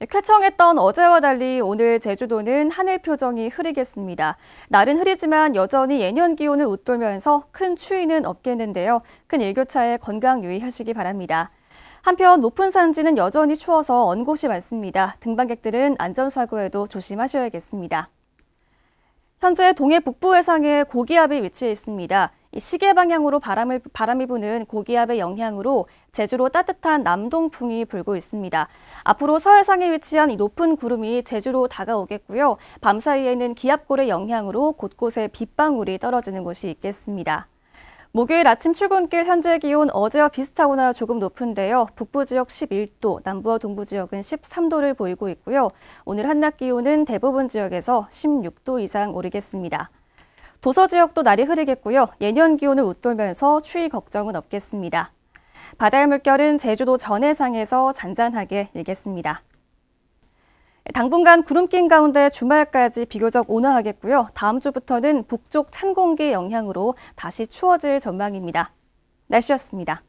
예, 쾌청했던 어제와 달리 오늘 제주도는 하늘 표정이 흐리겠습니다. 날은 흐리지만 여전히 예년 기온을 웃돌면서 큰 추위는 없겠는데요. 큰 일교차에 건강 유의하시기 바랍니다. 한편 높은 산지는 여전히 추워서 언 곳이 많습니다. 등반객들은 안전사고에도 조심하셔야겠습니다. 현재 동해 북부 해상에 고기압이 위치해 있습니다. 시계 방향으로 바람을, 바람이 부는 고기압의 영향으로 제주로 따뜻한 남동풍이 불고 있습니다. 앞으로 서해상에 위치한 이 높은 구름이 제주로 다가오겠고요. 밤사이에는 기압골의 영향으로 곳곳에 빗방울이 떨어지는 곳이 있겠습니다. 목요일 아침 출근길 현재 기온 어제와 비슷하거나 조금 높은데요. 북부 지역 11도, 남부와 동부 지역은 13도를 보이고 있고요. 오늘 한낮 기온은 대부분 지역에서 16도 이상 오르겠습니다. 도서 지역도 날이 흐리겠고요. 예년 기온을 웃돌면서 추위 걱정은 없겠습니다. 바다의 물결은 제주도 전해상에서 잔잔하게 일겠습니다. 당분간 구름 낀 가운데 주말까지 비교적 온화하겠고요. 다음 주부터는 북쪽 찬 공기 영향으로 다시 추워질 전망입니다. 날씨였습니다.